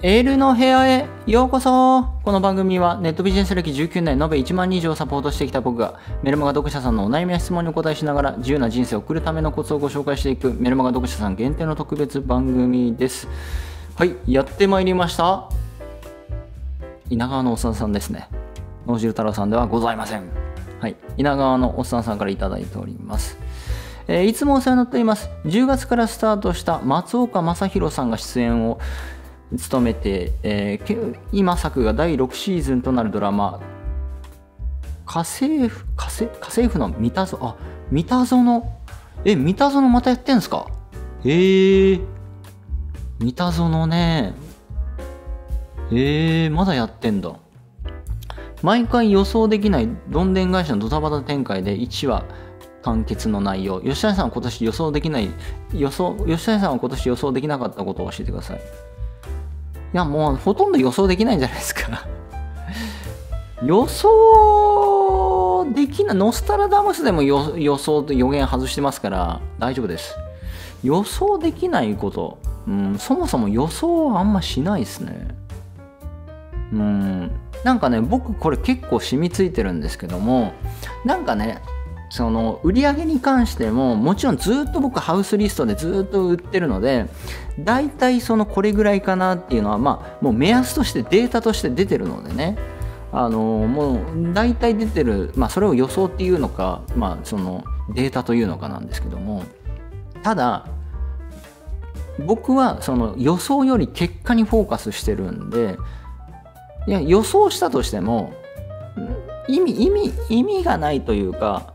エールの部屋へようこそこの番組はネットビジネス歴19年延べ1万人以上サポートしてきた僕がメルマガ読者さんのお悩みや質問にお答えしながら自由な人生を送るためのコツをご紹介していくメルマガ読者さん限定の特別番組です。はい、やってまいりました。稲川のおっさんさんですね。野汁太郎さんではございません。はい、稲川のおっさんさんから頂いております。えー、いつもお世話になっています。10月からスタートした松岡昌宏さんが出演を務めて、えー、今作が第6シーズンとなるドラマ「家政婦家政家政婦の三田園」あ三田園え三田園またやってんすかへえー、三田園ねえー、まだやってんだ毎回予想できないどんでん会社のドタバタ展開で1話完結の内容吉谷さんは今年予想できない予想吉谷さんは今年予想できなかったことを教えてくださいや、もうほとんど予想できないんじゃないですか 予想できない、ノスタラダムスでも予想と予言外してますから大丈夫です。予想できないこと、うん、そもそも予想はあんましないですね。うん、なんかね、僕これ結構染みついてるんですけども、なんかね、その売り上げに関してももちろんずっと僕ハウスリストでずっと売ってるので大体そのこれぐらいかなっていうのはまあもう目安としてデータとして出てるのでねあのもう大体出てる、まあ、それを予想っていうのか、まあ、そのデータというのかなんですけどもただ僕はその予想より結果にフォーカスしてるんでいや予想したとしても意味意味意味がないというか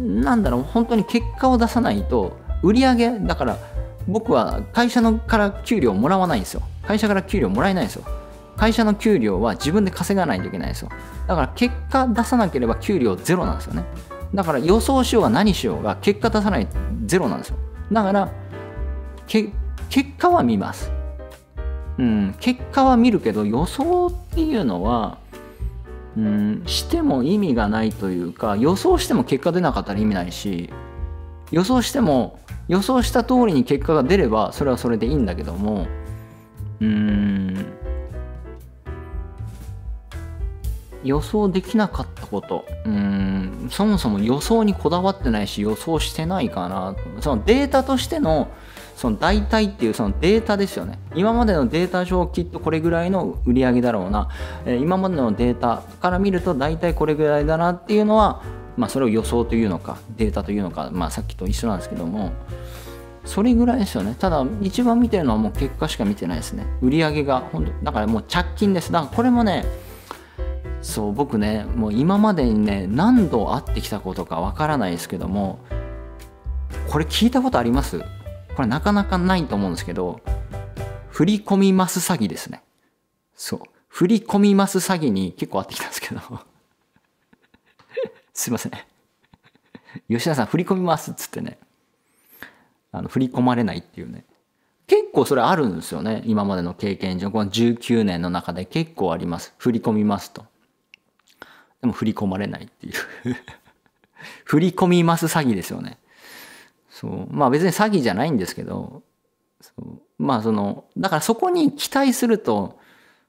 なんだろう本当に結果を出さないと売り上げだから僕は会社のから給料もらわないんですよ会社から給料もらえないんですよ会社の給料は自分で稼がないといけないんですよだから結果出さなければ給料ゼロなんですよねだから予想しようが何しようが結果出さないゼロなんですよだから結果は見ますうん結果は見るけど予想っていうのはうんしても意味がないというか予想しても結果出なかったら意味ないし予想しても予想した通りに結果が出ればそれはそれでいいんだけどもうん予想できなかったことうんそもそも予想にこだわってないし予想してないかなそのデータとしてのその大体っていうそのデータですよね今までのデータ上きっとこれぐらいの売り上げだろうな、え今までのデータから見ると大体これぐらいだなっていうのは、まあ、それを予想というのかデータというのか、まあ、さっきと一緒なんですけどもそれぐらいですよねただ一番見てるのはもう結果しか見てないですね売り上げが本当だからもう着金ですだからこれもねそう僕ねもう今までにね何度会ってきたことかわからないですけどもこれ聞いたことありますこれなかなかないと思うんですけど、振り込みます詐欺ですね。そう。振り込みます詐欺に結構あってきたんですけど すいません。吉田さん振り込みますっつってね。あの、振り込まれないっていうね。結構それあるんですよね。今までの経験上。この19年の中で結構あります。振り込みますと。でも振り込まれないっていう 振り込みます詐欺ですよね。そうまあ別に詐欺じゃないんですけどそうまあそのだからそこに期待すると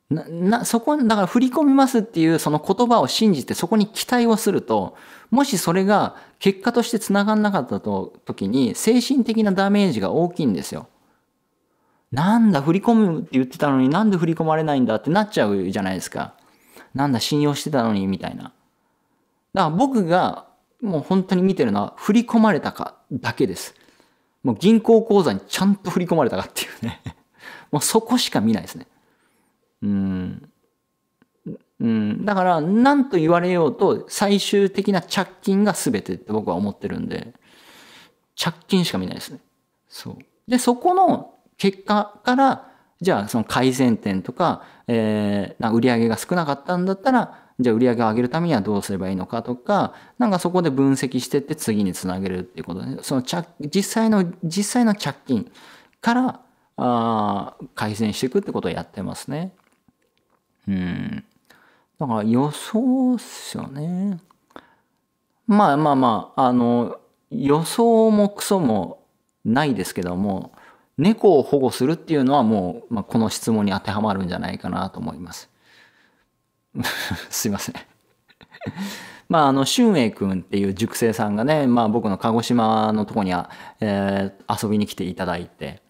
ななそこだから振り込みますっていうその言葉を信じてそこに期待をするともしそれが結果としてつながんなかったと時に精神的なダメージが大きいんですよ。なんだ振り込むって言ってたのになんで振り込まれないんだってなっちゃうじゃないですか。なんだ信用してたのにみたいな。だから僕がもう本当に見てるのは振り込まれたかだけです。もう銀行口座にちゃんと振り込まれたかっていうねもう そこしか見ないですね。うん。うん。だから、何と言われようと、最終的な着金が全てって僕は思ってるんで、着金しか見ないですね。そう。で、そこの結果から、じゃあその改善点とか、えー、な売り上げが少なかったんだったら、じゃあ売り上げを上げるためにはどうすればいいのかとか、なんかそこで分析してって次につなげるっていうことで、その実際の、実際の着金から、あ改善していくってことをやってますね。うん。だから予想っすよね。まあまあまあ、あの、予想もクソもないですけども、猫を保護するっていうのはもう、まあ、この質問に当てはまるんじゃないかなと思います。すいませんまあ、あの、俊英くんっていう塾生さんがね、まあ僕の鹿児島のとこにえー、遊びに来ていただいて、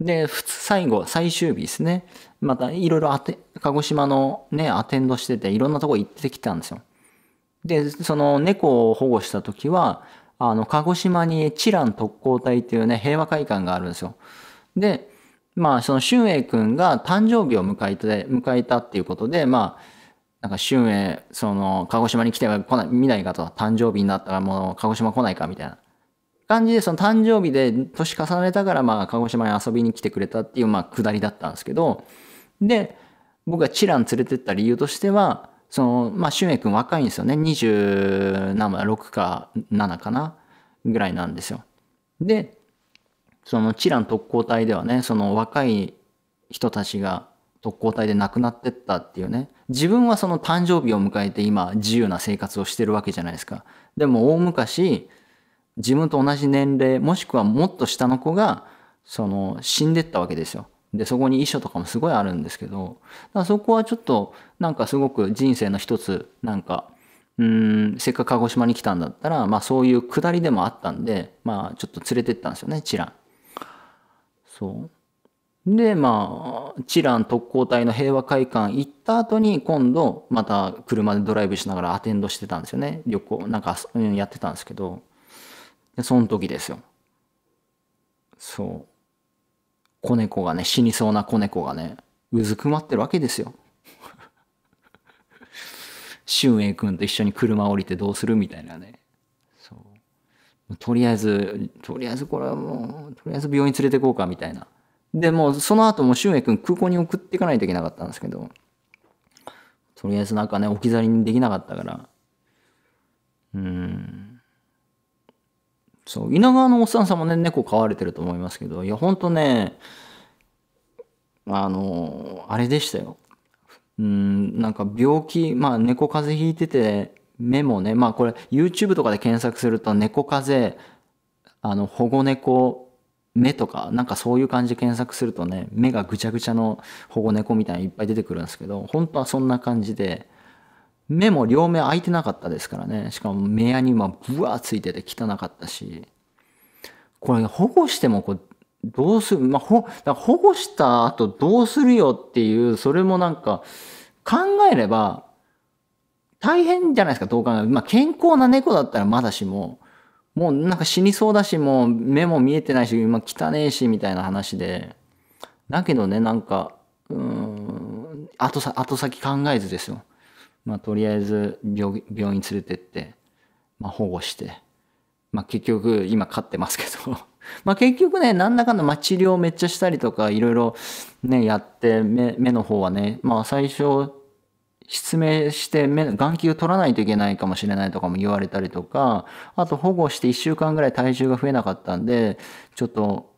で、最後、最終日ですね。また、いろいろあて、鹿児島のね、アテンドしてて、いろんなとこ行ってきたんですよ。で、その猫を保護した時は、あの、鹿児島にチラン特攻隊っていうね、平和会館があるんですよ。で、まあ、その俊英くんが誕生日を迎えて、迎えたっていうことで、まあ、なんか、俊英、その、鹿児島に来ては来ない、見ないかと、誕生日になったらもう、鹿児島来ないか、みたいな感じで、その誕生日で年重ねたから、まあ、鹿児島に遊びに来てくれたっていう、まあ、くだりだったんですけど、で、僕がチラン連れてった理由としては、その、まあ、俊英君若いんですよね。2何6か7かなぐらいなんですよ。で、そのチラン特攻隊ではね、その若い人たちが、特攻隊で亡くなってったっていうね自分はその誕生日を迎えて今自由な生活をしてるわけじゃないですかでも大昔自分と同じ年齢もしくはもっと下の子がその死んでったわけですよでそこに遺書とかもすごいあるんですけどだそこはちょっとなんかすごく人生の一つなんかうんせっかく鹿児島に来たんだったら、まあ、そういうくだりでもあったんで、まあ、ちょっと連れてったんですよねラン。そうで、まあ、チラン特攻隊の平和会館行った後に、今度、また車でドライブしながらアテンドしてたんですよね。旅行、なんか、うん、やってたんですけど、でその時ですよ。そう。子猫がね、死にそうな子猫がね、うずくまってるわけですよ。俊英君と一緒に車降りてどうするみたいなね。そう。とりあえず、とりあえずこれはもう、とりあえず病院連れてこうかみたいな。で、もうその後も俊く君空港に送っていかないといけなかったんですけど、とりあえずなんかね、置き去りにできなかったから、うん。そう、稲川のおっさんさんもね、猫飼われてると思いますけど、いや、ほんとね、あの、あれでしたよ。うん、なんか病気、まあ猫風邪ひいてて、目もね、まあこれ YouTube とかで検索すると猫風邪、あの保護猫目とか、なんかそういう感じで検索するとね、目がぐちゃぐちゃの保護猫みたいにいっぱい出てくるんですけど、本当はそんな感じで、目も両目開いてなかったですからね。しかも目やに今ブワーついてて汚かったし、これ保護してもこう、どうする、まあ、ほ、保護した後どうするよっていう、それもなんか、考えれば、大変じゃないですか、どう考えまあ、健康な猫だったらまだしも、もうなんか死にそうだし、もう目も見えてないし、今汚ねえし、みたいな話で。だけどね、なんか、うん、後さ後先考えずですよ。まあ、とりあえず病病院連れてって、まあ、保護して。まあ、結局、今飼ってますけど まあ、結局ね、なんだかんだ、まあ、治療めっちゃしたりとか、いろいろね、やって、目、目の方はね、まあ、最初、失明して目眼球取らないといけないかもしれないとかも言われたりとかあと保護して1週間ぐらい体重が増えなかったんでちょっと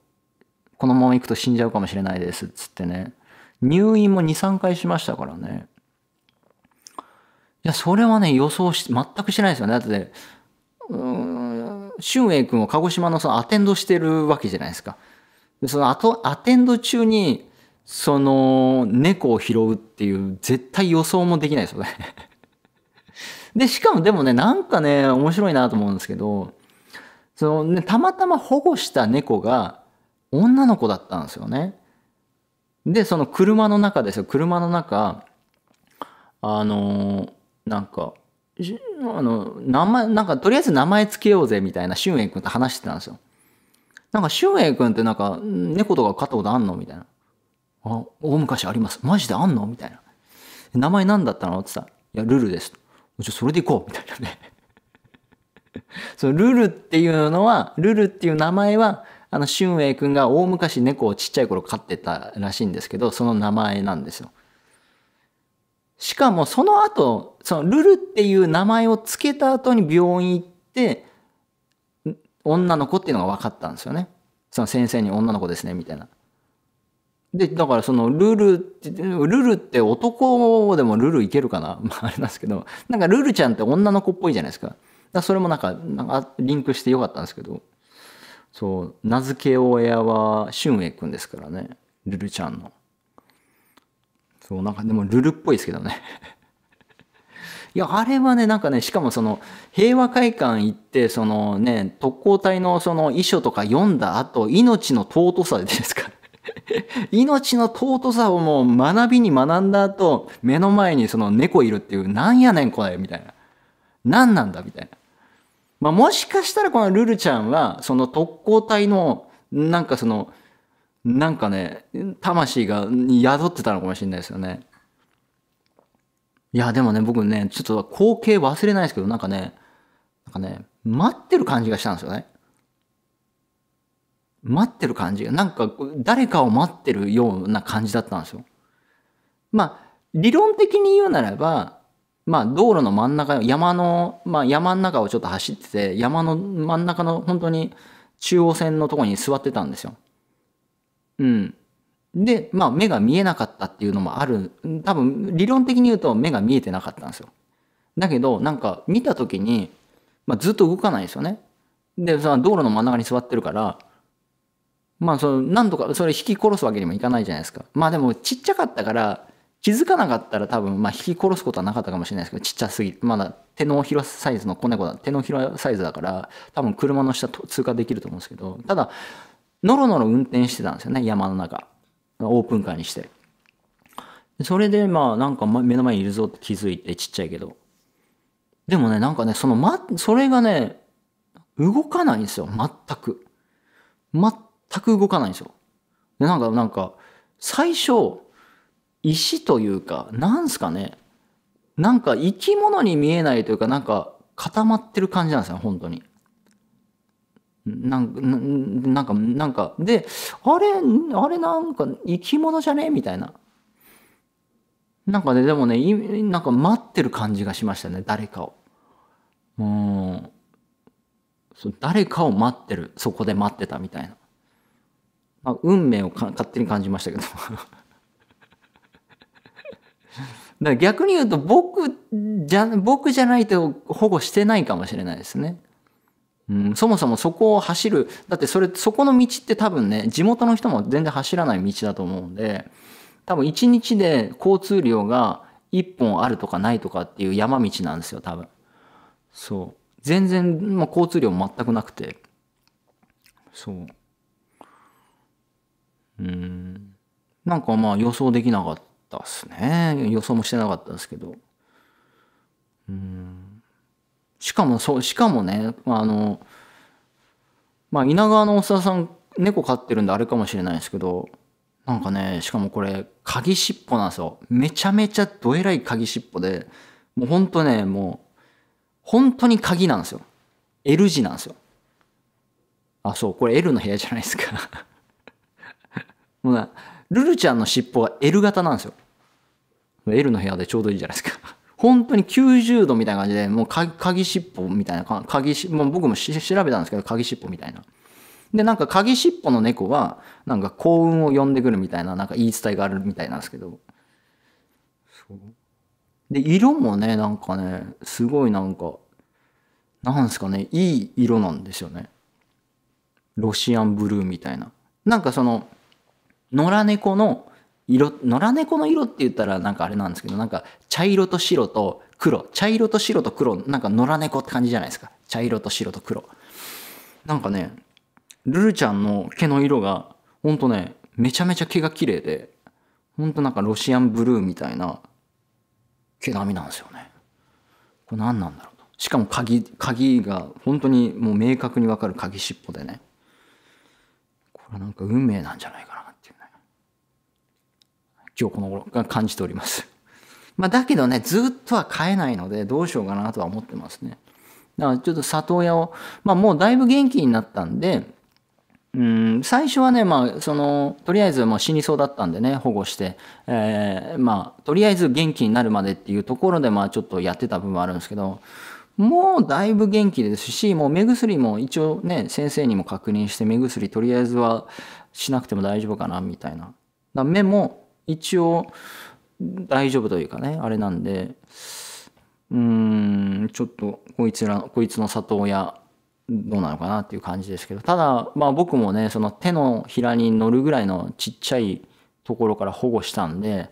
このまま行くと死んじゃうかもしれないですつってね入院も23回しましたからねいやそれはね予想し全くしてないですよねだってうん俊英君は鹿児島のそのアテンドしてるわけじゃないですかでその後、アテンド中にその猫を拾うっていう絶対予想もできないですよね で、しかもでもね、なんかね、面白いなと思うんですけど、そのね、たまたま保護した猫が女の子だったんですよね。で、その車の中ですよ、車の中、あのなんか、あの、名前、なんかとりあえず名前つけようぜみたいな、俊英君と話してたんですよ。なんか俊英君ってなんか猫とか飼ったことあんのみたいな。あ、大昔あります。マジであんのみたいな。名前何だったのってさ、いや、ルルです。じゃそれで行こう。みたいなね。そのルルっていうのは、ルルっていう名前は、あの、俊英君が大昔猫をちっちゃい頃飼ってたらしいんですけど、その名前なんですよ。しかもその後、そのルルっていう名前を付けた後に病院行って、女の子っていうのが分かったんですよね。その先生に女の子ですね、みたいな。で、だからそのルールって、ルルって男でもルルいけるかな まああれなんですけど、なんかルルちゃんって女の子っぽいじゃないですか。だそれもなんか、なんかリンクしてよかったんですけど、そう、名付け親は俊英くんですからね。ルルちゃんの。そう、なんかでもルルっぽいですけどね。いや、あれはね、なんかね、しかもその、平和会館行って、そのね、特攻隊のその遺書とか読んだ後、命の尊さですから。命の尊さをもう学びに学んだ後、目の前にその猫いるっていう、なんやねんこれ、みたいな。何なんだ、みたいな。まあ、もしかしたらこのルルちゃんは、その特攻隊の、なんかその、なんかね、魂が宿ってたのかもしれないですよね。いや、でもね、僕ね、ちょっと光景忘れないですけど、なんかね、なんかね、待ってる感じがしたんですよね。待ってる感じが、なんか誰かを待ってるような感じだったんですよ。まあ、理論的に言うならば、まあ、道路の真ん中、山の、まあ、山の中をちょっと走ってて、山の真ん中の本当に中央線のとこに座ってたんですよ。うん。で、まあ、目が見えなかったっていうのもある。多分、理論的に言うと目が見えてなかったんですよ。だけど、なんか見た時に、まあ、ずっと動かないですよね。で、その道路の真ん中に座ってるから、まあその何とかそれ引き殺すわけにもいかないじゃないですかまあでもちっちゃかったから気づかなかったら多分まあ引き殺すことはなかったかもしれないですけどちっちゃすぎまだ手のひらサイズの子猫だ手のひらサイズだから多分車の下通過できると思うんですけどただのろのろ運転してたんですよね山の中オープンカーにしてそれでまあなんか目の前にいるぞって気づいてちっちゃいけどでもねなんかねそのまそれがね動かないんですよ全く全く動かないんですよ。でなんかなんか最初石というかなんすかねなんか生き物に見えないというかなんか固まってる感じなんですよ本当に。なんか、なんか、なんか、で、あれ、あれなんか生き物じゃねみたいな。なんかね、でもね、なんか待ってる感じがしましたね、誰かを。うそう誰かを待ってる。そこで待ってたみたいな。まあ、運命を勝手に感じましたけど だ逆に言うと僕じゃ僕じゃないと保護してないかもしれないですね。うん、そもそもそこを走るだってそれそこの道って多分ね地元の人も全然走らない道だと思うんで多分1日で交通量が1本あるとかないとかっていう山道なんですよ多分そう全然、まあ、交通量全くなくてそううん。なんかまあ予想できなかったっすね。予想もしてなかったですけど。うん。しかも、そう、しかもね、あの、まあ稲川のおっさん猫飼ってるんであれかもしれないですけど、なんかね、しかもこれ、鍵尻尾なんですよ。めちゃめちゃどえらい鍵尻尾で、もうほんとね、もう、本当に鍵なんですよ。L 字なんですよ。あ、そう、これ L の部屋じゃないですかもうね、ルルちゃんの尻尾は L 型なんですよ。L の部屋でちょうどいいじゃないですか。本当に90度みたいな感じで、もう鍵尻尾みたいな、鍵もう僕も調べたんですけど、鍵尻尾みたいな。で、なんか鍵尻尾の猫は、なんか幸運を呼んでくるみたいな、なんか言い伝えがあるみたいなんですけど。で、色もね、なんかね、すごいなんか、なんですかね、いい色なんですよね。ロシアンブルーみたいな。なんかその、野良猫の色、野良猫の色って言ったらなんかあれなんですけど、なんか茶色と白と黒、茶色と白と黒、なんか野良猫って感じじゃないですか。茶色と白と黒。なんかね、ルルちゃんの毛の色が、ほんとね、めちゃめちゃ毛が綺麗で、ほんとなんかロシアンブルーみたいな毛並みなんですよね。これ何なんだろうと。しかも鍵、鍵が本当にもう明確にわかる鍵尻尾でね。これなんか運命なんじゃないか今日この頃が感じております。まあ、だけどね、ずっとは買えないので、どうしようかなとは思ってますね。だからちょっと里親を、まあもうだいぶ元気になったんで、うん、最初はね、まあ、その、とりあえず、ま死にそうだったんでね、保護して、えー、まあ、とりあえず元気になるまでっていうところで、まあ、ちょっとやってた部分はあるんですけど、もうだいぶ元気ですし、もう目薬も一応ね、先生にも確認して、目薬とりあえずはしなくても大丈夫かな、みたいな。だ目も一応大丈夫というかねあれなんでうんちょっとこいつらこいつの里親どうなのかなっていう感じですけどただまあ僕もねその手のひらに乗るぐらいのちっちゃいところから保護したんで、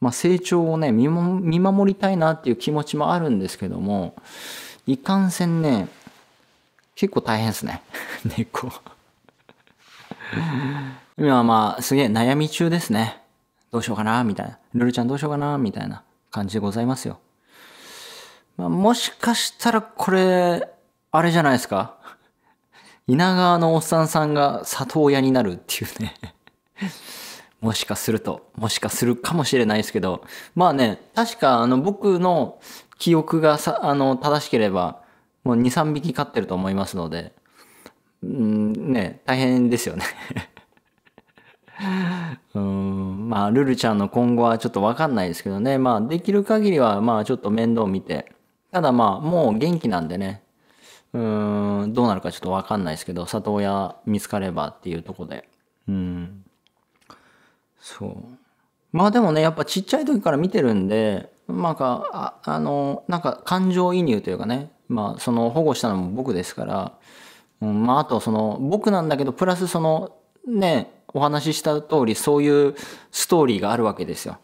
まあ、成長をね見守りたいなっていう気持ちもあるんですけどもいかんせんね結構大変ですね 猫今はまあすげえ悩み中ですねどうしようかなみたいな。ルルちゃんどうしようかなみたいな感じでございますよ。まあ、もしかしたらこれ、あれじゃないですか。稲川のおっさんさんが里親になるっていうねもしかすると、もしかするかもしれないですけど、まあね、確かあの僕の記憶がさあの正しければ、もう2、3匹飼ってると思いますので、うん、ね、大変ですよねうん、まあ、ルルちゃんの今後はちょっとわかんないですけどね。まあ、できる限りは、まあ、ちょっと面倒見て。ただまあ、もう元気なんでね。うん、どうなるかちょっとわかんないですけど、里親見つかればっていうとこで。うん。そう。まあでもね、やっぱちっちゃい時から見てるんで、まあか、ああの、なんか感情移入というかね、まあその保護したのも僕ですから、うん、まああとその僕なんだけど、プラスそのね、お話しした通り、そういうストーリーがあるわけですよ。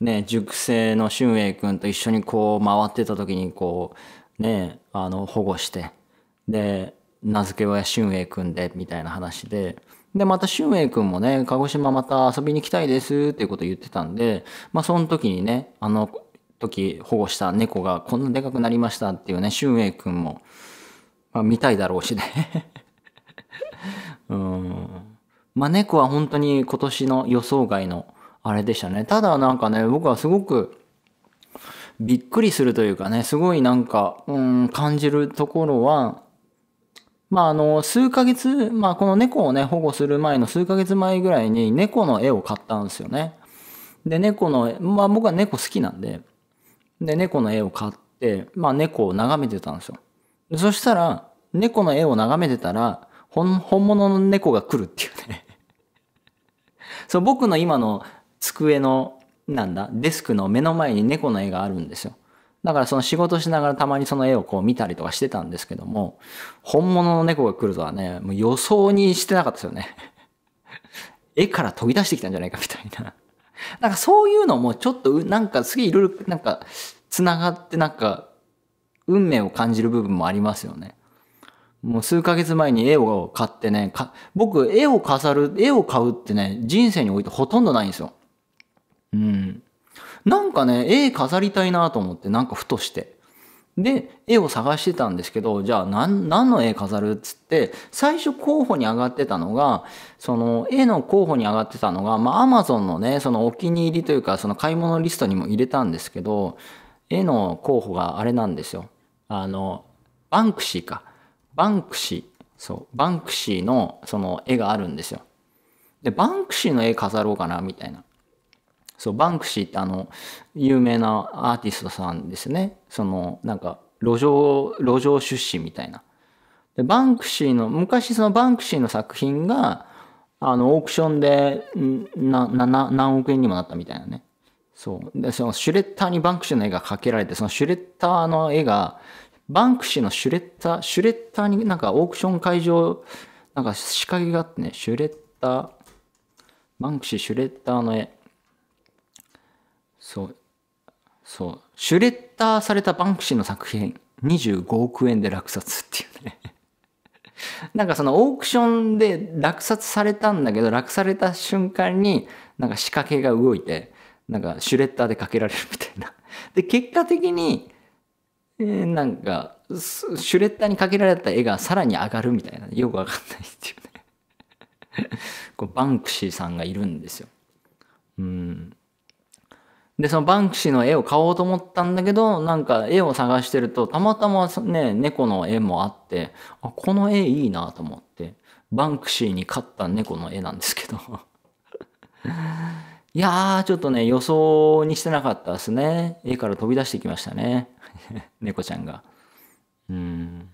ね、熟成の俊英君と一緒にこう回ってた時にこう、ね、あの、保護して、で、名付け親俊英君で、みたいな話で、で、また俊英君もね、鹿児島また遊びに来たいですっていうことを言ってたんで、まあその時にね、あの時保護した猫がこんなでかくなりましたっていうね、俊英君も、まあ見たいだろうしね うん。まあ、猫は本当に今年の予想外のあれでしたね。ただなんかね、僕はすごくびっくりするというかね、すごいなんか、うん、感じるところは、まああの、数ヶ月、まあこの猫をね、保護する前の数ヶ月前ぐらいに猫の絵を買ったんですよね。で、猫の、まあ僕は猫好きなんで、で、猫の絵を買って、まあ猫を眺めてたんですよ。そしたら、猫の絵を眺めてたら、本本物の猫が来るっていうね そう僕の今の机のなんだデスクの目の前に猫の絵があるんですよだからその仕事しながらたまにその絵をこう見たりとかしてたんですけども本物の猫が来るとはねもう予想にしてなかったですよね 絵から飛び出してきたんじゃないかみたいななんかそういうのもちょっとなんかすげえいろいろなんかつながってなんか運命を感じる部分もありますよね。もう数ヶ月前に絵を買ってね、僕、絵を飾る、絵を買うってね、人生においてほとんどないんですよ。うん。なんかね、絵飾りたいなと思って、なんかふとして。で、絵を探してたんですけど、じゃあ何、何の絵飾るっつって、最初候補に上がってたのが、その、絵の候補に上がってたのが、まあ、アマゾンのね、そのお気に入りというか、その買い物リストにも入れたんですけど、絵の候補があれなんですよ。あの、バンクシーか。バンクシー、そう、バンクシーのその絵があるんですよ。で、バンクシーの絵飾ろうかな、みたいな。そう、バンクシーってあの、有名なアーティストさんですね。その、なんか、路上、路上出身みたいな。で、バンクシーの、昔そのバンクシーの作品が、あの、オークションで、な、な、何億円にもなったみたいなね。そう。で、そのシュレッダーにバンクシーの絵がかけられて、そのシュレッダーの絵がバンクシーのシュレッダー、シュレッダーになんかオークション会場、なんか仕掛けがあってね、シュレッダー、バンクシーシュレッダーの絵。そう、そう、シュレッダーされたバンクシーの作品、25億円で落札っていうね なんかそのオークションで落札されたんだけど、落された瞬間に、なんか仕掛けが動いて、なんかシュレッダーでかけられるみたいな。で、結果的に、えなんかシュレッダーにかけられた絵がさらに上がるみたいなよくわかんないっていうね こうバンクシーさんがいるんですよ。うんでそのバンクシーの絵を買おうと思ったんだけどなんか絵を探してるとたまたまね猫の絵もあってあこの絵いいなと思ってバンクシーに買った猫の絵なんですけど いやー、ちょっとね、予想にしてなかったですね。絵から飛び出してきましたね。猫ちゃんが。うん。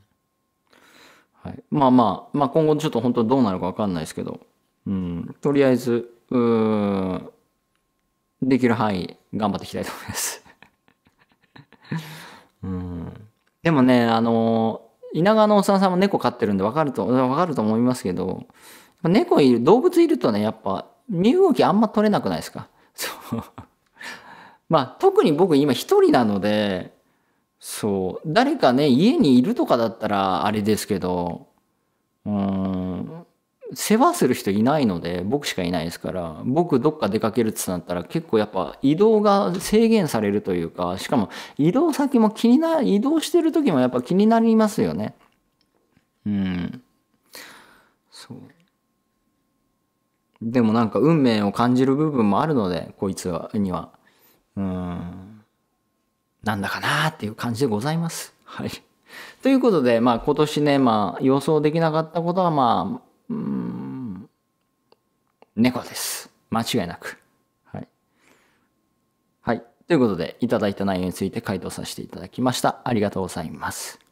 はい。まあまあ、まあ今後ちょっと本当どうなるかわかんないですけど、うん。とりあえず、うん。できる範囲頑張っていきたいと思います。うん。でもね、あの、稲川のおっさんさんも猫飼ってるんでわかると、わかると思いますけど、猫いる、動物いるとね、やっぱ身動きあんま取れなくないですか そう。まあ、特に僕今一人なので、そう、誰かね、家にいるとかだったらあれですけど、うん、世話する人いないので、僕しかいないですから、僕どっか出かけるってなったら結構やっぱ移動が制限されるというか、しかも移動先も気にな、移動してる時もやっぱ気になりますよね。うん。そう。でもなんか運命を感じる部分もあるので、こいつには。うん。なんだかなっていう感じでございます。はい。ということで、まあ今年ね、まあ予想できなかったことは、まあ、うん、猫です。間違いなく。はい。はい。ということで、いただいた内容について回答させていただきました。ありがとうございます。